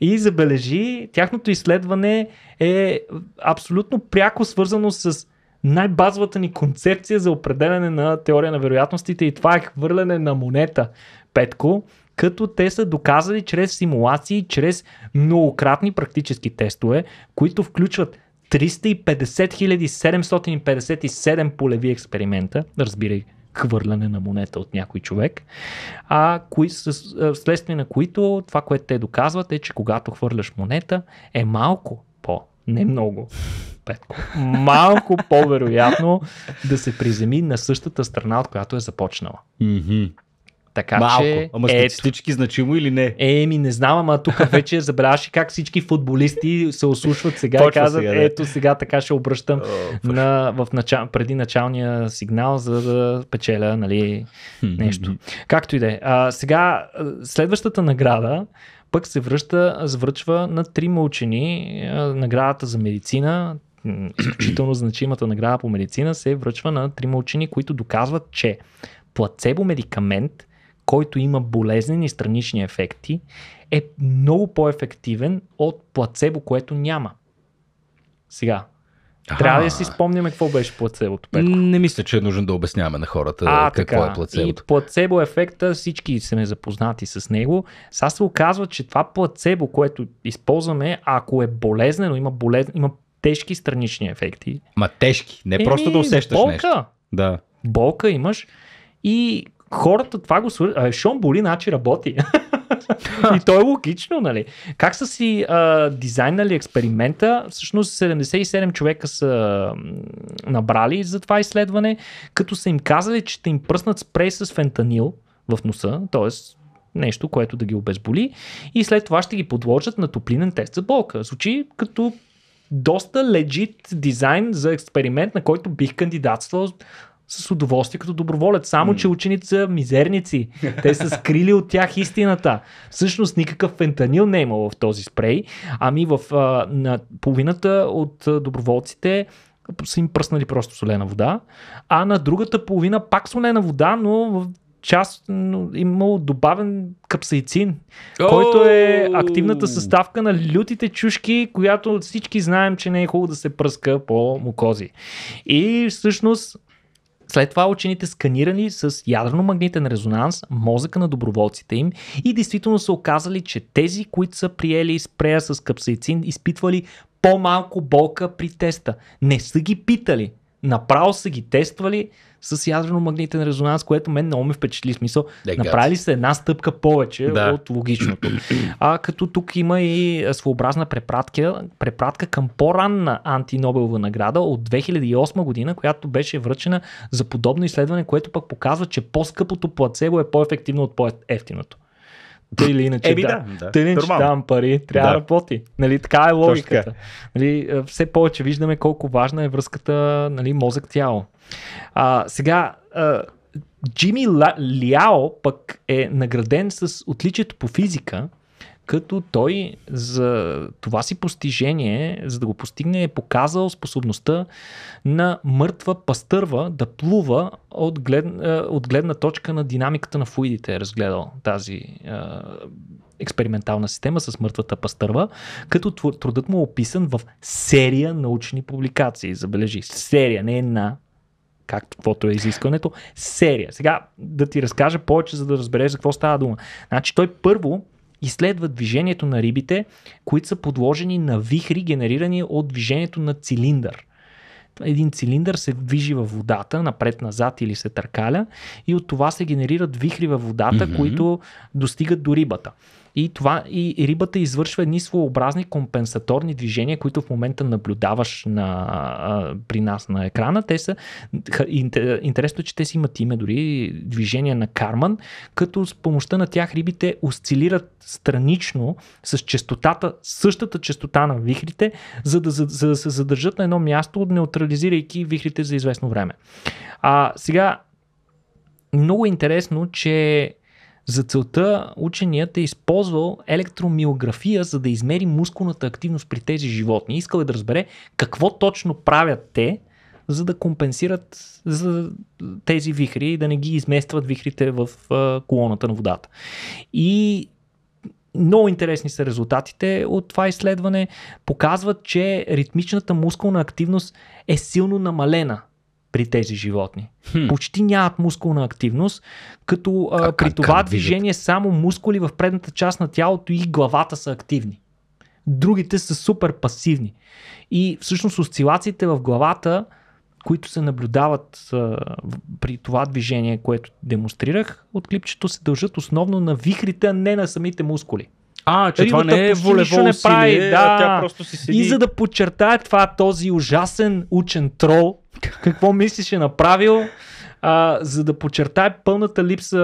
и забележи, тяхното изследване е абсолютно пряко свързано с най-базовата ни концепция за определене на теория на вероятностите и това е хвърляне на монета, Петко, като те са доказали чрез симулации, чрез многократни практически тестове, които включват 350 757 полеви експеримента, разбирай хвърляне на монета от някой човек, а кои, следствие на които това, което те доказват е, че когато хвърляш монета е малко по, не много, Петко, малко по-вероятно да се приземи на същата страна, от която е започнала. Mm-hmm. Така Малко. че. Ама е статистически ето. значимо или не? Еми, не знам, ама тук вече забравяш как всички футболисти се ослушват сега и казват, сега, да. ето сега така ще обръщам О, на, в начал, преди началния сигнал, за да печеля, нали, нещо. Както и да е. Сега, следващата награда пък се връща, завръчва на трима учени. Наградата за медицина, изключително значимата награда по медицина, се връчва на трима учени, които доказват, че плацебо медикамент който има болезнени странични ефекти, е много по-ефективен от плацебо, което няма. Сега, а Трябва да си спомняме какво беше плацебото. Петко. Не мисля, че е нужно да обясняваме на хората а, какво е така. е плацебото. И плацебо ефекта, всички сме запознати с него. Сега се оказва, че това плацебо, което използваме, ако е болезнено, има, болез... има тежки странични ефекти. Ма тежки, не Еми, просто да усещаш болка. нещо. Да. Болка имаш и хората това го свършат. Шон Боли, начи работи. и то е логично, нали? Как са си а, дизайнали експеримента? Всъщност 77 човека са набрали за това изследване, като са им казали, че ще им пръснат спрей с фентанил в носа, т.е. нещо, което да ги обезболи и след това ще ги подложат на топлинен тест за болка. Звучи като доста легит дизайн за експеримент, на който бих кандидатствал с удоволствие като доброволец. Само, mm. че учените са мизерници. Те са скрили от тях истината. Всъщност никакъв фентанил не е имало в този спрей. Ами в а, на половината от доброволците са им пръснали просто солена вода, а на другата половина пак солена вода, но в част имал добавен капсаицин, oh! който е активната съставка на лютите чушки, която всички знаем, че не е хубаво да се пръска по мукози. И всъщност след това учените сканирали с ядрено-магнитен резонанс мозъка на доброволците им и действително са оказали, че тези, които са приели спрея с капсаицин, изпитвали по-малко болка при теста. Не са ги питали направо са ги тествали с ядрено-магнитен резонанс, което мен много ме впечатли. Смисъл, They е, направили се една стъпка повече да. от логичното. А като тук има и своеобразна препратка, препратка към по-ранна антинобелова награда от 2008 година, която беше връчена за подобно изследване, което пък показва, че по-скъпото плацебо е по-ефективно от по-ефтиното тъй или иначе, Еби, да. да. Тъй или иначе давам пари, трябва да. да работи. Нали, така е логиката. Нали, все повече виждаме колко важна е връзката нали, мозък-тяло. А, сега, а, Джимми Ляо пък е награден с отличието по физика, като той за това си постижение, за да го постигне, е показал способността на мъртва пастърва да плува от, глед, е, от гледна точка на динамиката на флуидите. Е разгледал тази е, експериментална система с мъртвата пастърва, като трудът му е описан в серия научни публикации. Забележи, серия, не една, каквото е изискването, серия. Сега да ти разкажа повече, за да разбереш за какво става дума. Значи той първо изследват движението на рибите, които са подложени на вихри, генерирани от движението на цилиндър. Един цилиндър се движи във водата, напред-назад или се търкаля, и от това се генерират вихри във водата, mm-hmm. които достигат до рибата. И, това, и рибата извършва едни своеобразни компенсаторни движения, които в момента наблюдаваш на, а, при нас на екрана. Те са, интересно е, че те си имат име дори, движения на Карман, като с помощта на тях рибите осцилират странично с частотата, същата частота на вихрите, за да, за, за да се задържат на едно място, неутрализирайки вихрите за известно време. А сега, много е интересно, че за целта ученият е използвал електромиография, за да измери мускулната активност при тези животни. Искал е да разбере какво точно правят те, за да компенсират за тези вихри и да не ги изместват вихрите в колоната на водата. И много интересни са резултатите от това изследване. Показват, че ритмичната мускулна активност е силно намалена при тези животни. Хм. Почти нямат мускулна активност, като а, а, при как, това как движение видят? само мускули в предната част на тялото и главата са активни. Другите са супер пасивни. И всъщност осцилациите в главата, които се наблюдават а, при това движение, което демонстрирах от клипчето, се дължат основно на вихрите, а не на самите мускули. А, че Рибата това не е волево не прави, усилие, да. тя просто си седи. И за да подчертая това, е този ужасен учен трол, какво мислиш е направил, а, за да подчертае пълната липса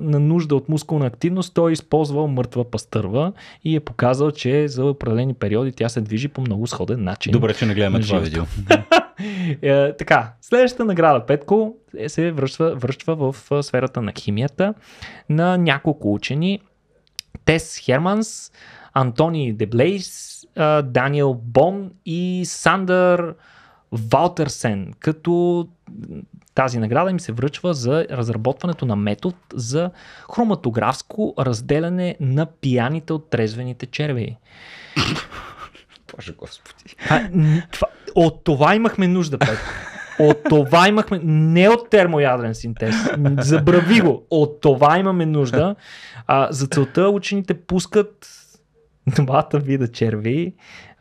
на нужда от мускулна активност, той е използвал мъртва пастърва и е показал, че за определени периоди тя се движи по много сходен начин. Добре, че не гледаме това видео. е, така, следващата награда Петко е, се връщва, връща в сферата на химията на няколко учени. Тес Херманс, Антони Деблейс, Даниел Бон и Сандър Валтерсен, като тази награда им се връчва за разработването на метод за хроматографско разделяне на пияните от трезвените червеи. Боже господи. А, това, от това имахме нужда, Пет. От това имахме, не от термоядрен синтез, забрави го, от това имаме нужда. А, за целта учените пускат двата вида черви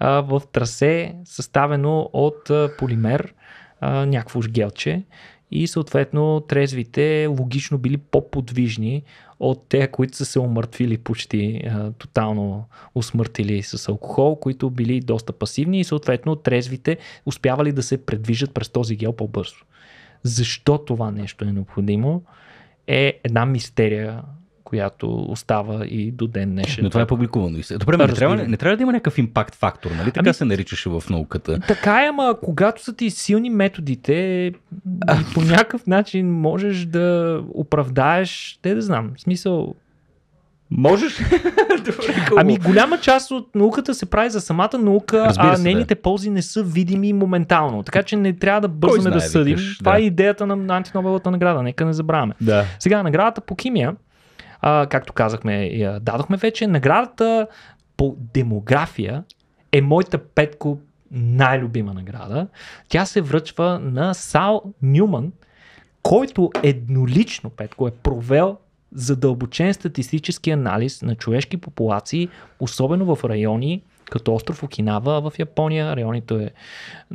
а, в трасе, съставено от а, полимер, а, някакво жгелче и съответно трезвите логично били по-подвижни от те, които са се омъртвили почти а, тотално усмъртили с алкохол, които били доста пасивни и съответно трезвите успявали да се предвижат през този гел по-бързо. Защо това нещо е необходимо е една мистерия която остава и до ден днешен. Но това е публикувано. Добре, ами не трябва, не трябва да има някакъв импакт фактор, нали? Така ами, се наричаше в науката. Така е, ама когато са ти силни методите, по някакъв начин можеш да оправдаеш, те да знам, в смисъл, Можеш? Добре, ами голяма част от науката се прави за самата наука, се, а нейните да. ползи не са видими моментално. Така че не трябва да бързаме да съдим. Викаш, Това е да. е идеята на антинобелата награда, нека не забравяме. Да. Сега наградата по химия а, както казахме, я дадохме вече. Наградата по демография е моята петко най-любима награда. Тя се връчва на Сал Нюман, който еднолично, Петко, е провел задълбочен статистически анализ на човешки популации, особено в райони, като остров Окинава в Япония, районите,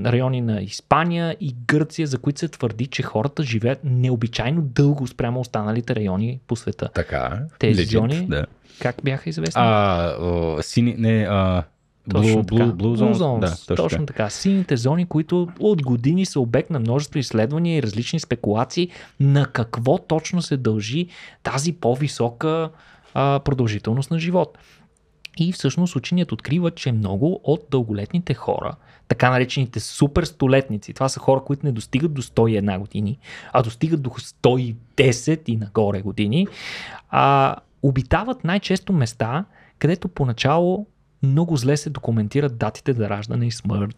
райони на Испания и Гърция, за които се твърди, че хората живеят необичайно дълго спрямо останалите райони по света. Така. Тези legit, зони, да. как бяха известни? А, о, сини, не, а, Точно Blue, така. Blue, Blue Zones. Blue Zones. Да, точно, точно така. Сините зони, които от години са обект на множество изследвания и различни спекулации на какво точно се дължи тази по-висока а, продължителност на живот. И всъщност ученият открива, че много от дълголетните хора, така наречените супер столетници: това са хора, които не достигат до 101 години, а достигат до 110 и нагоре години, а, обитават най-често места, където поначало много зле се документират датите за раждане и смърт.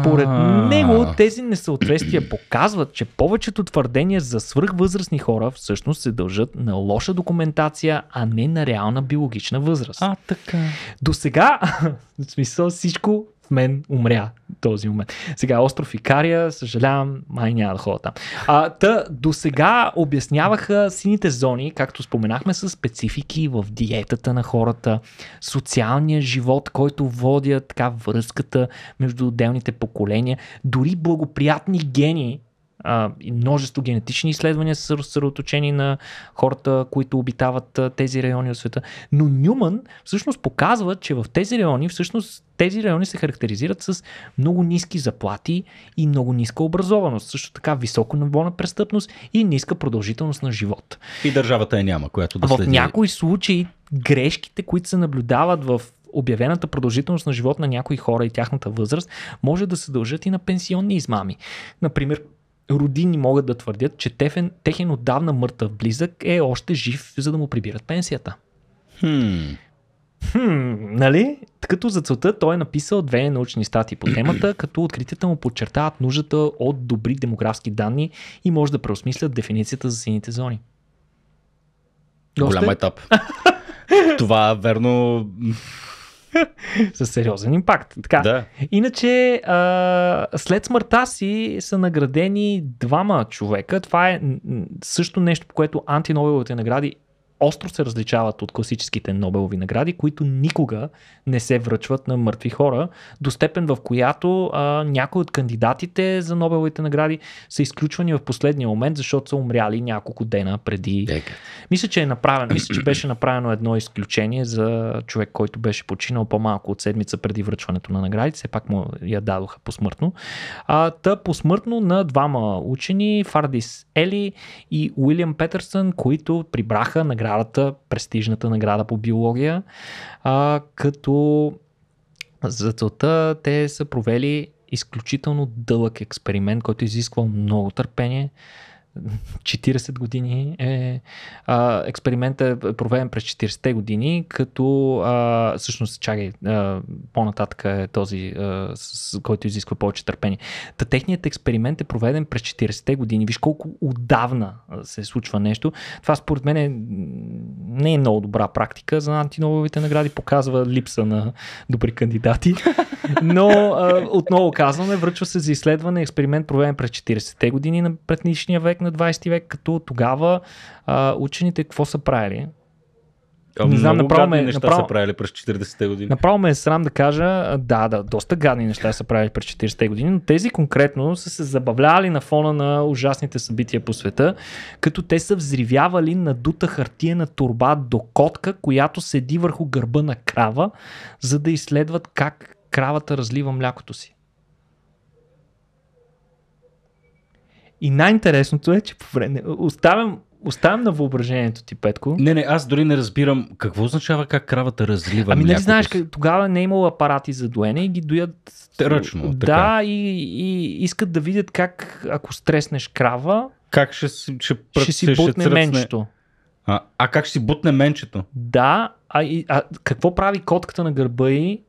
Според него тези несъответствия показват, че повечето твърдения за свръхвъзрастни хора всъщност се дължат на лоша документация, а не на реална биологична възраст. А, така. До сега, в смисъл, всичко мен умря този момент. Сега остров Икария, съжалявам, май няма да ходя там. А, та, до сега обясняваха сините зони, както споменахме, с специфики в диетата на хората, социалния живот, който водят, така връзката между отделните поколения, дори благоприятни гени а, множество генетични изследвания са съсредоточени на хората, които обитават а, тези райони от света. Но Нюман всъщност показва, че в тези райони, всъщност тези райони се характеризират с много ниски заплати и много ниска образованост, също така високо ниво на престъпност и ниска продължителност на живот. И държавата е няма, която да следи. В някои случаи грешките, които се наблюдават в обявената продължителност на живот на някои хора и тяхната възраст може да се дължат и на пенсионни измами. Например, родини могат да твърдят, че тефен, техен отдавна мъртъв близък е още жив, за да му прибират пенсията. Хм. Хм, нали? Като за целта той е написал две научни статии по темата, като откритията му подчертават нуждата от добри демографски данни и може да преосмислят дефиницията за сините зони. Голям етап. Това верно С сериозен импакт. Така. Да. Иначе, а, след смъртта си са наградени двама човека. Това е също нещо, по което антинобеловите награди остро се различават от класическите Нобелови награди, които никога не се връчват на мъртви хора, до степен в която а, някои от кандидатите за Нобеловите награди са изключвани в последния момент, защото са умряли няколко дена преди. Дека. Мисля, че е направено, мисля, че беше направено едно изключение за човек, който беше починал по-малко от седмица преди връчването на наградите, все пак му я дадоха посмъртно. А, та посмъртно на двама учени, Фардис Ели и Уилям Петърсън, които прибраха награди наградата, престижната награда по биология, а, като за целта те са провели изключително дълъг експеримент, който изисква много търпение, 40 години е. А, експериментът е проведен през 40-те години, като а, всъщност, чакай, по-нататък е този, а, с, който изисква повече търпение. Та техният експеримент е проведен през 40-те години. Виж колко отдавна се случва нещо. Това според мен е, не е много добра практика. За антинововите награди показва липса на добри кандидати. Но а, отново казваме, връчва се за изследване експеримент проведен през 40-те години на предишния век на 20 век, като тогава а, учените какво са правили? А, ами, не знам, направо ме, неща направо, са правили през 40-те години. Направо ме е срам да кажа, да, да, доста гадни неща са правили през 40-те години, но тези конкретно са се забавлявали на фона на ужасните събития по света, като те са взривявали надута на турба до котка, която седи върху гърба на крава, за да изследват как кравата разлива млякото си. И най-интересното е, че по време... Оставям оставям на въображението ти, Петко. Не, не, аз дори не разбирам какво означава как кравата разлива Ами не нали знаеш, как, тогава не е имало апарати за доене и ги доят... Ръчно, Да, така. И, и искат да видят как, ако стреснеш крава... Как ще, ще, пръц, ще си бутне ще менчето. А, а как ще си бутне менчето? Да, а, и, а какво прави котката на гърба и?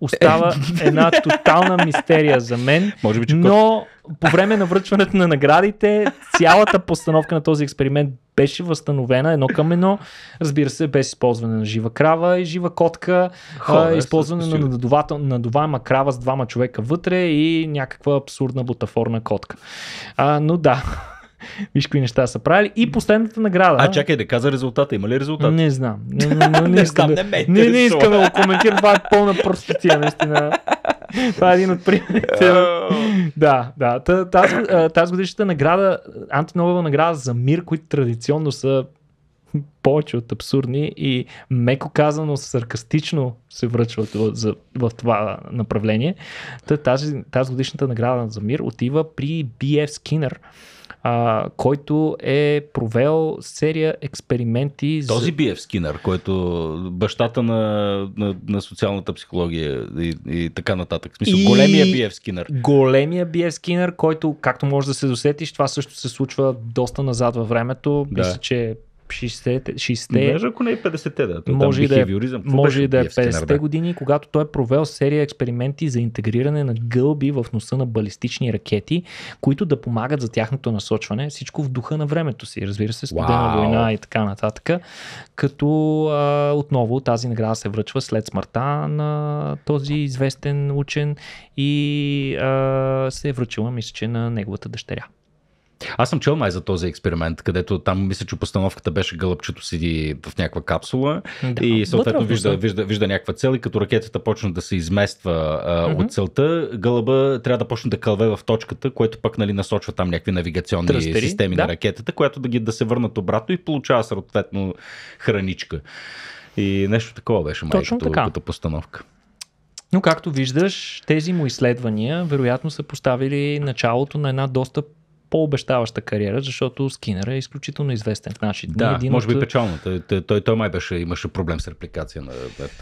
Остава е, една тотална мистерия за мен. Може би, че но... Кот по време на връчването на наградите цялата постановка на този експеримент беше възстановена едно към едно. Разбира се, без използване на жива крава и жива котка, Хо, а, е, използване на надувател, надуваема крава с двама човека вътре и някаква абсурдна бутафорна котка. А, но да, Виж какви неща са правили. И последната награда. А, чакай да каза резултата. Има ли резултат? Не знам. Не, не, не, не, искам, не, не, не искам да го коментирам. Това е пълна простотия, наистина. Това е един от примерите. да, да. Тази, тази годишната награда, антинова награда за мир, които традиционно са повече от абсурдни и меко казано саркастично се връчват в, в това направление. Тази, тази годишната награда за мир отива при BF Skinner, а, който е провел серия експерименти. Този за... биев Скинър, който бащата на, на, на социалната психология и, и така нататък. В смисъл, и... големия биев Скинър. Големия биев Скинър, който, както може да се досетиш, това също се случва доста назад във времето. Да. Мисля, че 60-те. Даже ако не е 50-те, да. Той може, и да е, може да е 50-те години, когато той е провел серия експерименти за интегриране на гълби в носа на балистични ракети, които да помагат за тяхното насочване. Всичко в духа на времето си, разбира се, студена wow. война и така нататък. Като а, отново тази награда се връчва след смъртта на този известен учен и а, се е връчила, мисля, че на неговата дъщеря. Аз съм чел май за този експеримент, където там мисля, че постановката беше гълъбчето седи в някаква капсула да, и съответно вижда, вижда, вижда някаква цел и като ракетата почна да се измества а, mm-hmm. от целта, гълъба трябва да почне да кълве в точката, което пък нали, насочва там някакви навигационни Тръстери, системи да. на ракетата, която да ги да се върнат обратно и получава съответно храничка. И нещо такова беше май Точно като, така. като постановка. Но както виждаш, тези му изследвания вероятно са поставили началото на една доста по-обещаваща кариера, защото Скинера е изключително известен в нашите дни. Да, един може от... би печално. Той, той, той, той май беше, имаше проблем с репликация на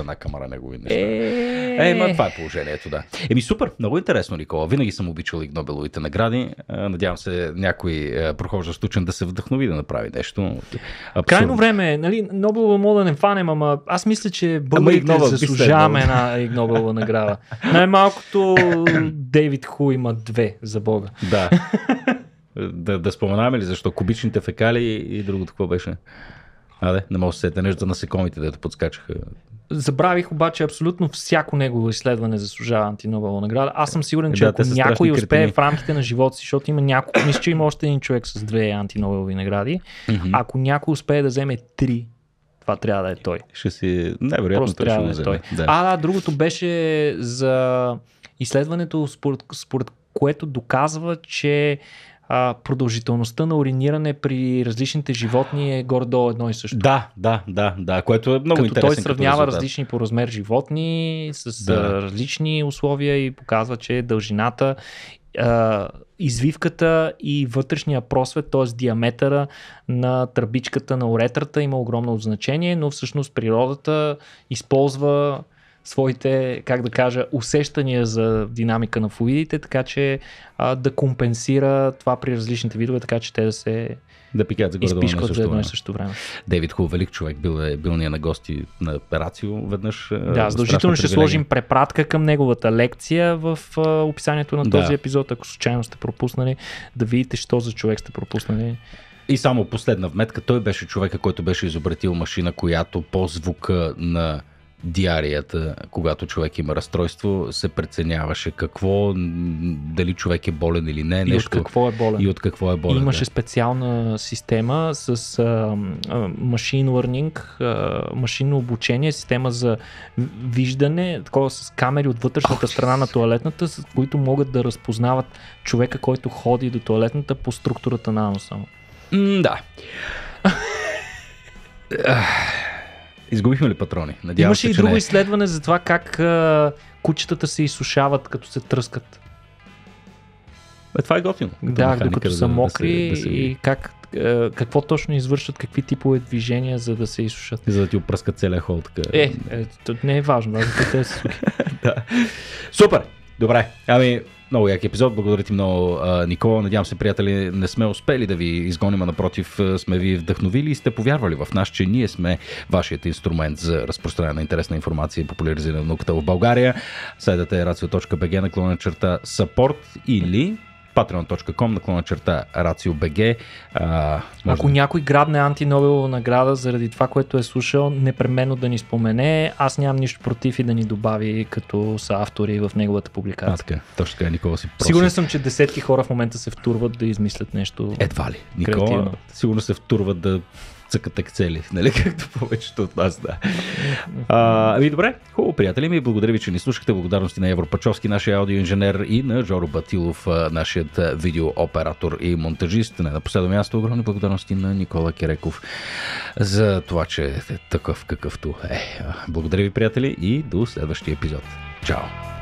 една камера негови неща. Е, е ма, това е положението, да. Еми супер, много интересно, Никола. Винаги съм обичал и Нобеловите награди. Надявам се някой е, прохождащ учен да се вдъхнови да направи нещо. Абсурдно. Крайно време, е. нали, Нобелова мога да не фанем, ама аз мисля, че българите заслужаваме една Нобелова награда. Най-малкото Дейвид Ху има две за Бога. Да. Да, да споменаваме ли защо? Кубичните фекали и другото какво беше? А, да, не мога да се сетя нещо за насекомите, дето подскачаха. Забравих обаче абсолютно всяко негово изследване заслужава антинобелова награда. Аз съм сигурен, е, че да, ако някой успее в рамките на живота си, защото има няколко, мисля, че има още един човек с две антинобелови награди, mm-hmm. ако някой успее да вземе три, това трябва да е той. Ще си... Невероятно Просто той трябва да е той. Да. А, да, другото беше за изследването, според, според което доказва, че а, продължителността на ориниране при различните животни е горе-долу едно и също. Да, да, да, да, което е много като интересен. Той сравнява като различни по размер животни с да. различни условия и показва, че дължината а, извивката и вътрешния просвет, т.е. диаметъра на тръбичката на уретрата има огромно значение, но всъщност природата използва своите, как да кажа, усещания за динамика на флуидите, така че а, да компенсира това при различните видове, така че те да се да пикат за горе също, за едно и също време. Дейвид Хуб, велик човек, бил, е, бил ние на гости на Рацио веднъж. Да, задължително ще сложим препратка към неговата лекция в а, описанието на този да. епизод, ако случайно сте пропуснали, да видите, що за човек сте пропуснали. И само последна вметка, той беше човека, който беше изобретил машина, която по звука на диарията, когато човек има разстройство, се преценяваше какво, дали човек е болен или не. И нещо, от какво е болен. И от какво е болен. Имаше да. специална система с машин learning, машинно обучение, система за виждане, такова с камери от вътрешната oh, страна на туалетната, с които могат да разпознават човека, който ходи до туалетната по структурата на носа. да. Изгубихме ли патрони? Надявам Имаше се, и друго не. изследване за това как а, кучетата се изсушават като се тръскат. Е, това е готино. Да, докато са да мокри да се, да се... и как, а, какво точно извършват, какви типове движения, за да се изсушат. И за да ти опръскат целия хол. Така. Е, е, не е важно, аз е да те се Супер! Добре, ами много як епизод. Благодаря ти много, Никола. Надявам се, приятели, не сме успели да ви изгоним, а напротив, сме ви вдъхновили и сте повярвали в нас, че ние сме вашият инструмент за разпространение на интересна информация и популяризиране на науката в България. е racio.bg на черта support или patreon.com клона черта Рацио БГ. Ако да... някой грабне антинобелова награда заради това, което е слушал, непременно да ни спомене. Аз нямам нищо против и да ни добави като са автори в неговата публикация. А, така, е. точно така, е, Никола си проси. Сигурен съм, че десетки хора в момента се втурват да измислят нещо. Едва ли. Никола, сигурно се втурват да цъкат цели, нали, както повечето от нас, да. А, ами добре, хубаво, приятели ми, благодаря ви, че ни слушахте. Благодарности на Европачовски, нашия аудиоинженер и на Жоро Батилов, нашият видеооператор и монтажист. Не на последно място, огромни благодарности на Никола Киреков за това, че е такъв какъвто е. Благодаря ви, приятели, и до следващия епизод. Чао!